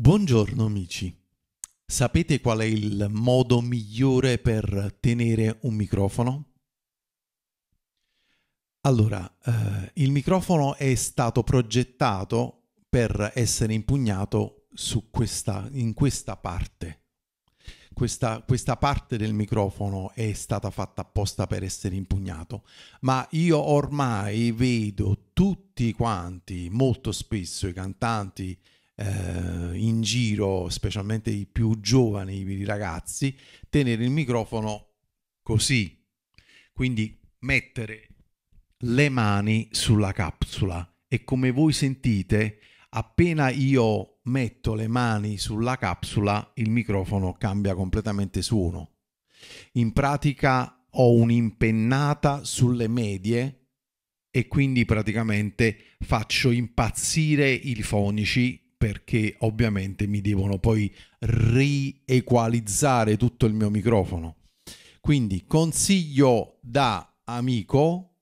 Buongiorno amici. Sapete qual è il modo migliore per tenere un microfono? Allora, eh, il microfono è stato progettato per essere impugnato questa, in questa parte. Questa, questa parte del microfono è stata fatta apposta per essere impugnato, ma io ormai vedo tutti quanti, molto spesso i cantanti, eh, in giro, specialmente i più giovani, i ragazzi, tenere il microfono così. Quindi mettere le mani sulla capsula e come voi sentite, appena io metto le mani sulla capsula, il microfono cambia completamente suono. In pratica ho un'impennata sulle medie e quindi praticamente faccio impazzire i fonici perché ovviamente mi devono poi riequalizzare tutto il mio microfono. Quindi consiglio da amico,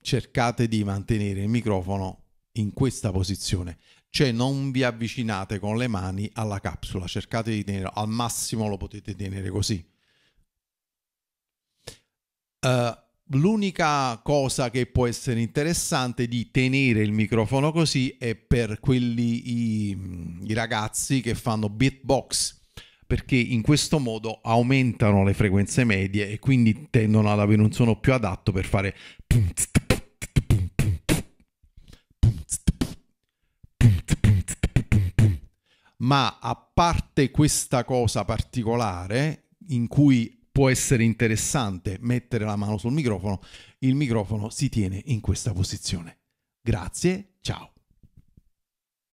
cercate di mantenere il microfono in questa posizione, cioè non vi avvicinate con le mani alla capsula, cercate di tenere, al massimo lo potete tenere così. Uh, L'unica cosa che può essere interessante di tenere il microfono così è per quelli i, i ragazzi che fanno beatbox perché in questo modo aumentano le frequenze medie e quindi tendono ad avere un suono più adatto per fare ma a parte questa cosa particolare in cui può essere interessante mettere la mano sul microfono, il microfono si tiene in questa posizione. Grazie, ciao.